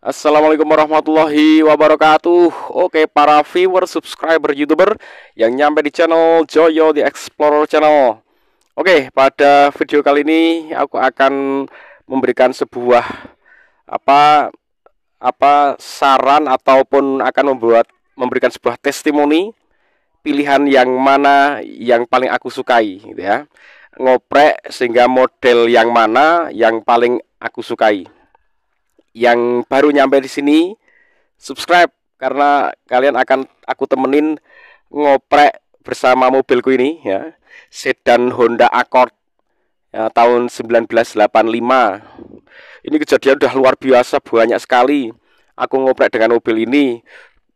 Assalamualaikum warahmatullahi wabarakatuh Oke para viewer, subscriber, youtuber Yang nyampe di channel Joyo The Explorer Channel Oke pada video kali ini Aku akan memberikan sebuah Apa apa saran ataupun akan membuat memberikan sebuah testimoni pilihan yang mana yang paling aku sukai gitu ya ngoprek sehingga model yang mana yang paling aku sukai yang baru nyampe di sini subscribe karena kalian akan aku temenin ngoprek bersama mobilku ini ya sedan Honda Accord ya, tahun 1985 ini kejadian udah luar biasa banyak sekali aku ngoprek dengan mobil ini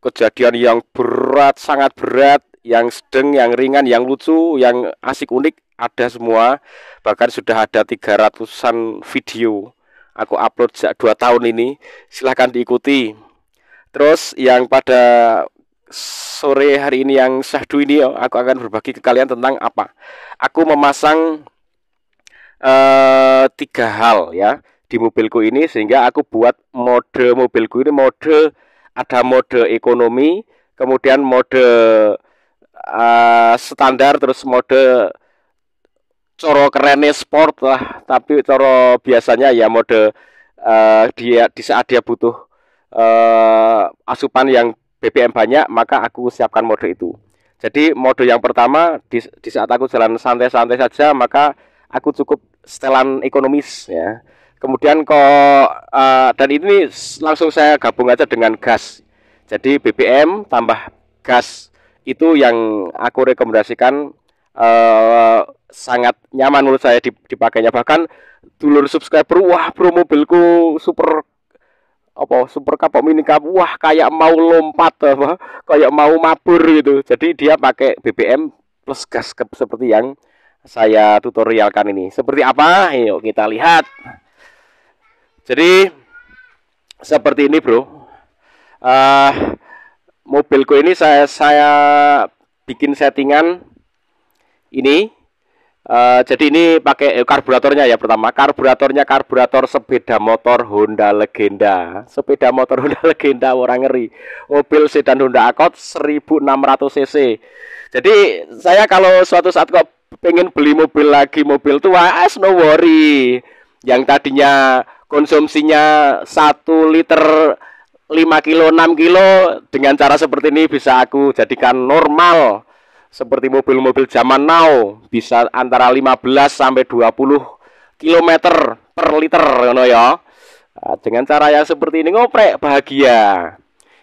kejadian yang berat sangat berat yang sedang yang ringan yang lucu yang asik unik ada semua bahkan sudah ada 300an video aku upload sejak 2 tahun ini silahkan diikuti terus yang pada sore hari ini yang syahdu ini aku akan berbagi ke kalian tentang apa aku memasang uh, tiga hal ya di mobilku ini sehingga aku buat mode mobilku ini mode ada mode ekonomi kemudian mode uh, standar terus mode coro kerennya sport lah tapi coro biasanya ya mode uh, dia di saat dia butuh uh, asupan yang BBM banyak maka aku siapkan mode itu jadi mode yang pertama di, di saat aku jalan santai-santai saja maka aku cukup setelan ekonomis ya kemudian kok uh, eh, dan ini langsung saya gabung aja dengan gas jadi BBM tambah gas itu yang aku rekomendasikan uh, sangat nyaman menurut saya dipakainya bahkan dulur subscriber wah bro mobilku super apa super kapok mini kap wah kayak mau lompat apa kayak mau mabur gitu jadi dia pakai BBM plus gas ke, seperti yang saya tutorialkan ini seperti apa yuk kita lihat jadi seperti ini bro uh, mobilku ini saya saya bikin settingan ini Eh, jadi ini pakai eh, karburatornya ya pertama karburatornya karburator sepeda motor Honda Legenda sepeda motor Honda Legenda orang ngeri mobil sedan Honda Accord 1600 cc jadi saya kalau suatu saat kok pengen beli mobil lagi mobil tua as ah, no worry yang tadinya konsumsinya 1 liter 5 kilo 6 kilo dengan cara seperti ini bisa aku jadikan normal seperti mobil-mobil zaman now bisa antara 15 sampai 20 km per liter ngono ya. Nah, dengan cara yang seperti ini ngoprek bahagia.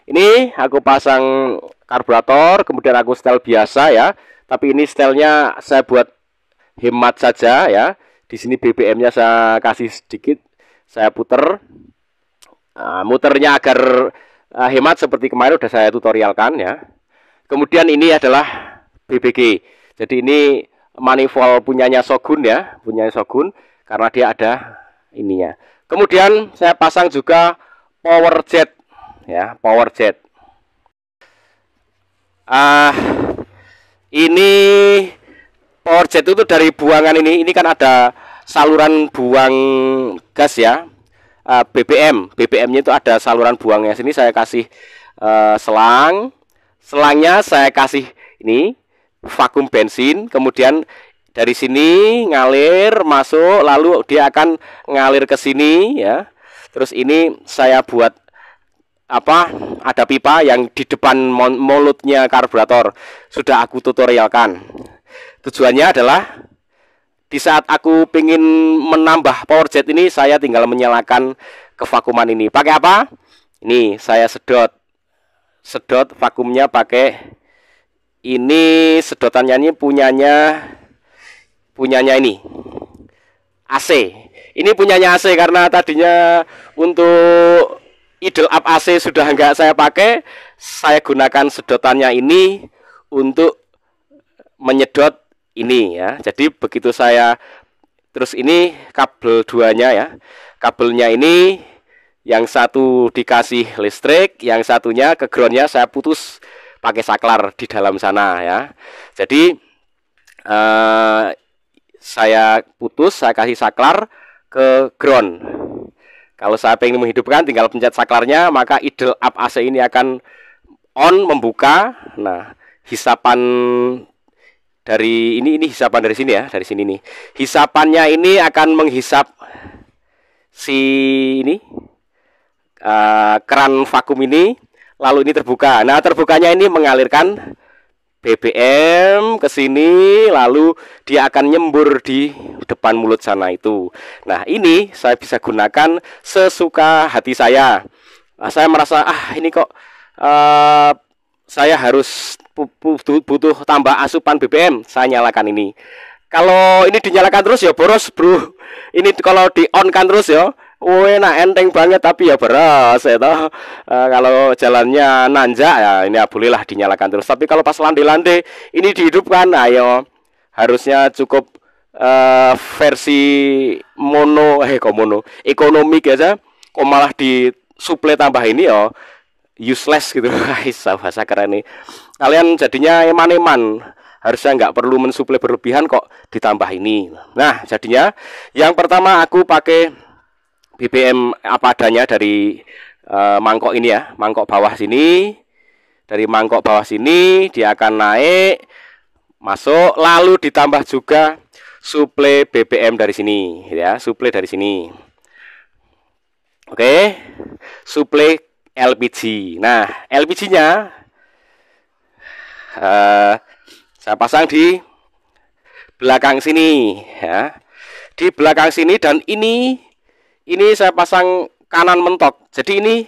Ini aku pasang karburator, kemudian aku setel biasa ya. Tapi ini setelnya saya buat hemat saja ya. Di sini BBM-nya saya kasih sedikit, saya puter. Nah, muternya agar eh, hemat seperti kemarin udah saya tutorialkan ya. Kemudian ini adalah BBG. Jadi ini manifold punyanya Sogun ya, punyanya Sogun karena dia ada ininya. Kemudian saya pasang juga power jet ya, power jet. Ah uh, ini power jet itu dari buangan ini. Ini kan ada saluran buang gas ya. Ah, BBM, BBM-nya itu ada saluran buangnya. Sini saya kasih uh, selang. Selangnya saya kasih ini vakum bensin, kemudian dari sini ngalir masuk lalu dia akan ngalir ke sini ya. Terus ini saya buat apa ada pipa yang di depan mulutnya karburator sudah aku tutorialkan tujuannya adalah di saat aku ingin menambah power jet ini saya tinggal menyalakan kevakuman ini pakai apa ini saya sedot sedot vakumnya pakai ini sedotannya ini punyanya punyanya ini AC. Ini punyanya AC karena tadinya untuk idle up AC sudah enggak saya pakai, saya gunakan sedotannya ini untuk menyedot ini ya. Jadi begitu saya terus ini kabel duanya ya. Kabelnya ini yang satu dikasih listrik, yang satunya ke groundnya saya putus pakai saklar di dalam sana ya. Jadi eh, saya putus, saya kasih saklar ke ground. Kalau saya pengen menghidupkan, tinggal pencet saklarnya, maka idle up AC ini akan on membuka. Nah, hisapan dari ini ini hisapan dari sini ya, dari sini nih. Hisapannya ini akan menghisap si ini uh, keran vakum ini lalu ini terbuka. Nah, terbukanya ini mengalirkan BBM ke sini lalu dia akan nyembur di depan mulut sana itu. Nah, ini saya bisa gunakan sesuka hati saya. Nah, saya merasa ah ini kok uh, saya harus butuh, butuh tambah asupan BBM, saya nyalakan ini. Kalau ini dinyalakan terus ya boros, Bro. Ini kalau di on kan terus ya, Oh enak enteng banget tapi ya beras ya toh. Eh, kalau jalannya nanjak ya ini ya bolehlah dinyalakan terus. Tapi kalau pas landai-landai ini dihidupkan, ayo harusnya cukup uh, versi mono eh kok mono ekonomi aja kok malah di suplai tambah ini ya useless gitu guys. bahasa keren nih kalian jadinya eman-eman harusnya nggak perlu mensuplai berlebihan kok ditambah ini nah jadinya yang pertama aku pakai BBM apa adanya dari e, mangkok ini ya, mangkok bawah sini. Dari mangkok bawah sini dia akan naik masuk lalu ditambah juga suplai BBM dari sini ya, suplai dari sini. Oke. Suplai LPG. Nah, LPG-nya e, eh, saya pasang di belakang sini ya. Di belakang sini dan ini ini saya pasang kanan mentok jadi ini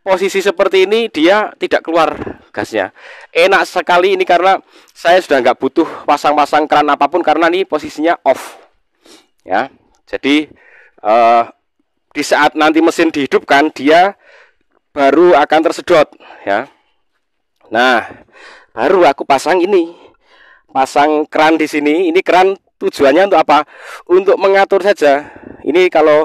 posisi seperti ini dia tidak keluar gasnya enak sekali ini karena saya sudah nggak butuh pasang-pasang keran apapun karena ini posisinya off ya jadi eh, di saat nanti mesin dihidupkan dia baru akan tersedot ya nah baru aku pasang ini pasang keran di sini ini keran tujuannya untuk apa untuk mengatur saja ini kalau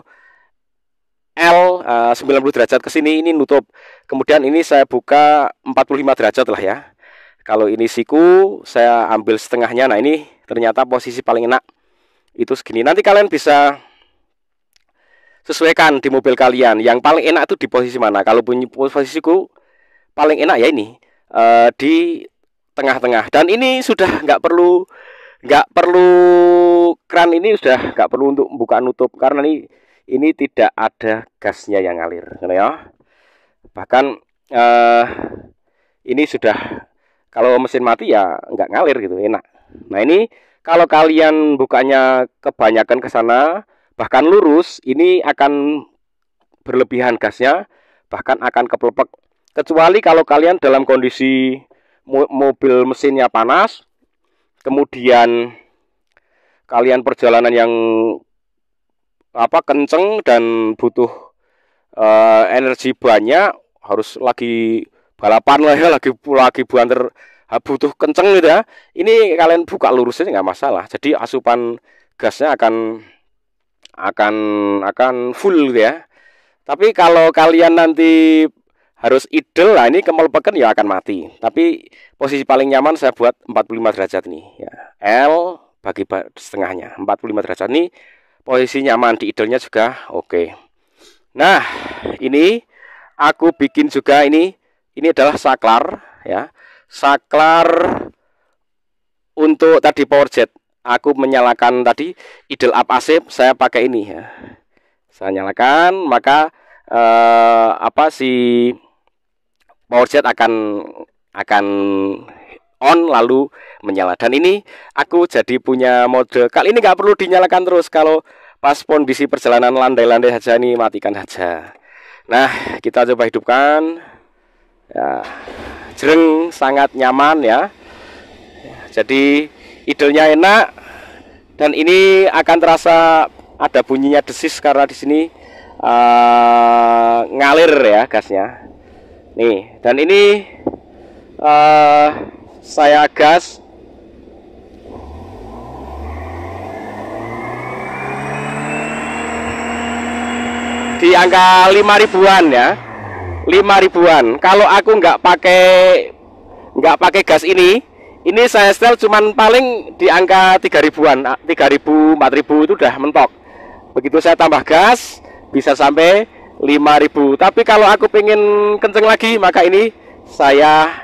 L eh, uh, 90 derajat ke sini ini nutup. Kemudian ini saya buka 45 derajat lah ya. Kalau ini siku saya ambil setengahnya. Nah, ini ternyata posisi paling enak itu segini. Nanti kalian bisa sesuaikan di mobil kalian yang paling enak itu di posisi mana. Kalau punya posisiku paling enak ya ini uh, di tengah-tengah. Dan ini sudah nggak perlu nggak perlu kran ini sudah nggak perlu untuk buka nutup karena ini ini tidak ada gasnya yang ngalir ya bahkan eh, ini sudah kalau mesin mati ya nggak ngalir gitu enak nah ini kalau kalian bukanya kebanyakan ke sana bahkan lurus ini akan berlebihan gasnya bahkan akan kepelepek kecuali kalau kalian dalam kondisi mobil mesinnya panas kemudian kalian perjalanan yang apa kenceng dan butuh uh, energi banyak harus lagi balapan lah ya lagi lagi buanter butuh kenceng gitu ya ini kalian buka lurusnya nggak masalah jadi asupan gasnya akan akan akan full gitu ya tapi kalau kalian nanti harus idle lah ini kemal peken ya akan mati tapi posisi paling nyaman saya buat 45 derajat nih ya L bagi setengahnya 45 derajat nih posisi nyaman di idolnya juga oke okay. nah ini aku bikin juga ini ini adalah saklar ya saklar untuk tadi power jet aku menyalakan tadi idol up AC saya pakai ini ya saya nyalakan maka eh, apa si power jet akan akan on lalu menyala dan ini aku jadi punya mode kali ini nggak perlu dinyalakan terus kalau pas kondisi perjalanan landai-landai saja ini matikan saja nah kita coba hidupkan ya jereng sangat nyaman ya, ya jadi idenya enak dan ini akan terasa ada bunyinya desis karena di sini uh, ngalir ya gasnya nih dan ini uh, saya gas di angka 5 ribuan ya 5 ribuan kalau aku nggak pakai nggak pakai gas ini ini saya setel cuman paling di angka 3 ribuan ah, tiga ribu empat ribu itu udah mentok begitu saya tambah gas bisa sampai ribu tapi kalau aku pengen kenceng lagi maka ini saya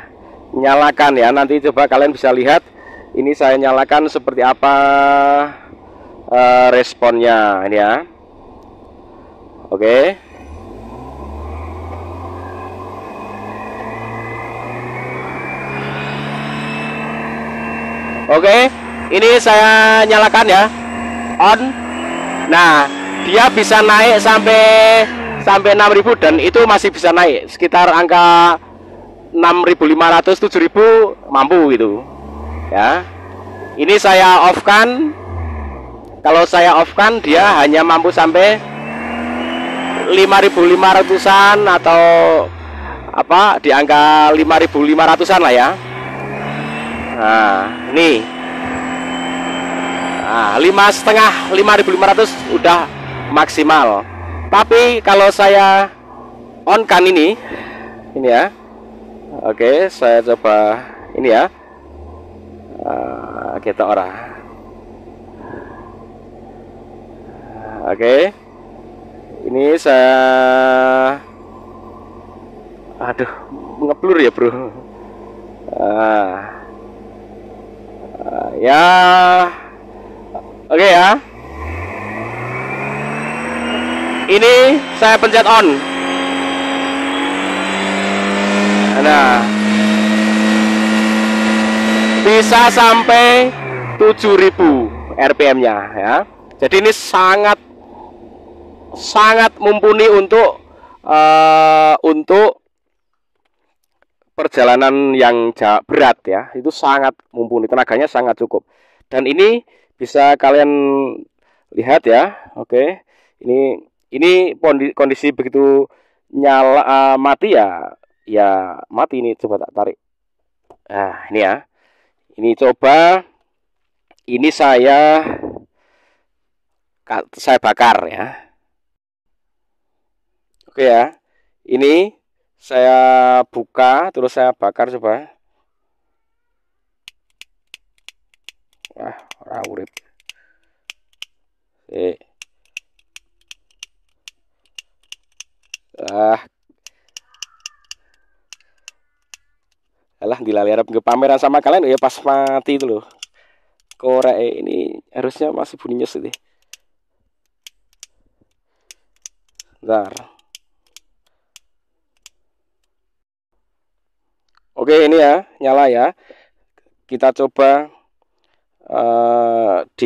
nyalakan ya nanti coba kalian bisa lihat ini saya nyalakan seperti apa uh, responnya ini ya oke okay. Oke, okay, ini saya nyalakan ya. On. Nah, dia bisa naik sampai sampai 6000 dan itu masih bisa naik sekitar angka 6500 7000 mampu gitu ya ini saya off kan kalau saya off kan dia hanya mampu sampai 5500an atau apa di angka 5500an lah ya nah ini nah 5 setengah 5500 udah maksimal tapi kalau saya on kan ini ini ya Oke, saya coba ini ya. Eh, kita ora. Oke. Ini saya Aduh, ngeblur ya, Bro. Ah. Ah, ya. Oke ya. Ini saya pencet on. Anda bisa sampai 7000 RPM-nya ya. Jadi ini sangat sangat mumpuni untuk uh, untuk perjalanan yang berat ya. Itu sangat mumpuni, tenaganya sangat cukup. Dan ini bisa kalian lihat ya. Oke. Ini ini kondisi begitu nyala uh, mati ya ya mati ini coba tak tarik nah ini ya ini coba ini saya saya bakar ya oke ya ini saya buka terus saya bakar coba wah ora eh ah di lali Arab ke pameran sama kalian ya pas mati itu loh Korea eh, ini harusnya masih bunyinya sedih Bentar. Oke ini ya nyala ya kita coba uh, di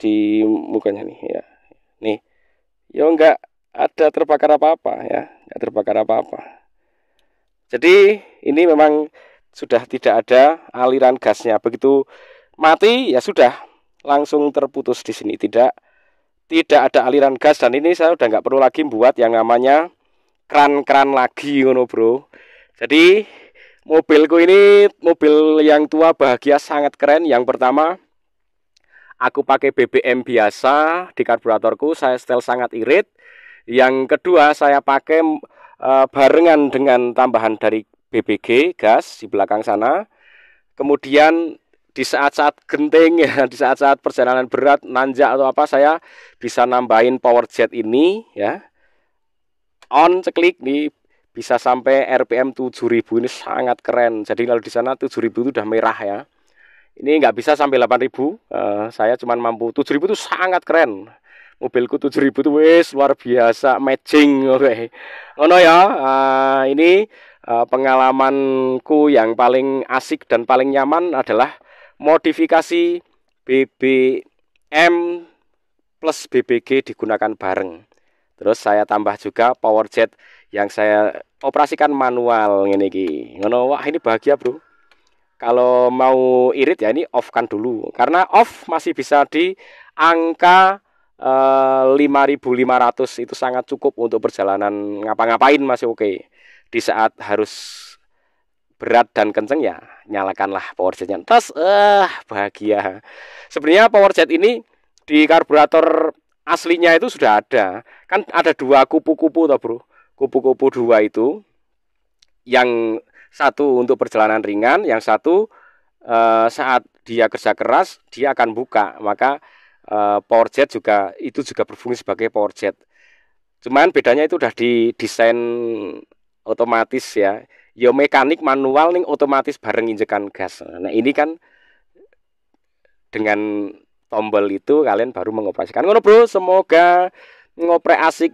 di mukanya nih ya nih ya enggak ada terbakar apa apa ya nggak terbakar apa-apa. Jadi ini memang sudah tidak ada aliran gasnya. Begitu mati ya sudah langsung terputus di sini. Tidak tidak ada aliran gas dan ini saya sudah nggak perlu lagi buat yang namanya keran-keran lagi ngono bro. Jadi mobilku ini mobil yang tua bahagia sangat keren. Yang pertama aku pakai BBM biasa di karburatorku saya setel sangat irit yang kedua saya pakai e, barengan dengan tambahan dari BBG gas di belakang sana. Kemudian di saat-saat genting ya, di saat-saat perjalanan berat, nanjak atau apa saya bisa nambahin power jet ini ya. On ceklik nih bisa sampai RPM 7000 ini sangat keren. Jadi kalau di sana 7000 itu udah merah ya. Ini nggak bisa sampai 8000. Uh, eh, saya cuma mampu 7000 itu sangat keren mobilku 7000 tuh wis luar biasa matching oke okay. no ya uh, ini uh, pengalamanku yang paling asik dan paling nyaman adalah modifikasi BBM plus BBG digunakan bareng terus saya tambah juga power jet yang saya operasikan manual ini ki ngono wah ini bahagia bro kalau mau irit ya ini off kan dulu karena off masih bisa di angka 5.500 eh, itu sangat cukup untuk perjalanan ngapa-ngapain masih oke. Di saat harus berat dan kenceng ya nyalakanlah power jetnya. Terus eh uh, bahagia. Sebenarnya power jet ini di karburator aslinya itu sudah ada. Kan ada dua kupu-kupu toh, Bro. Kupu-kupu dua itu yang satu untuk perjalanan ringan, yang satu uh, saat dia kerja keras dia akan buka. Maka Eh, power jet juga itu juga berfungsi sebagai power jet. Cuman bedanya itu udah didesain otomatis ya. Yo ya, mekanik manual nih otomatis bareng injekan gas. Nah ini kan dengan tombol itu kalian baru mengoperasikan. Ngono bro, semoga ngoprek asik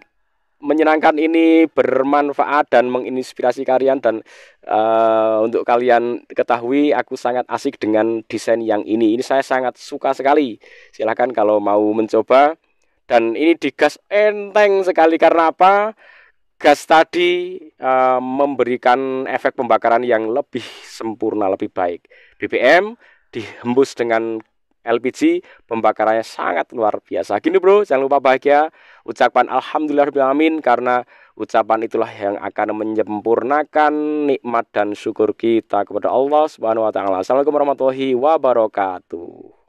menyenangkan ini bermanfaat dan menginspirasi kalian dan uh, untuk kalian ketahui aku sangat asik dengan desain yang ini ini saya sangat suka sekali silahkan kalau mau mencoba dan ini digas enteng sekali karena apa gas tadi uh, memberikan efek pembakaran yang lebih sempurna lebih baik BBM dihembus dengan LPG pembakarannya sangat luar biasa. Gini bro, jangan lupa bahagia ucapan Alhamdulillah amin karena ucapan itulah yang akan menyempurnakan nikmat dan syukur kita kepada Allah Subhanahu wa taala. Assalamualaikum warahmatullahi wabarakatuh.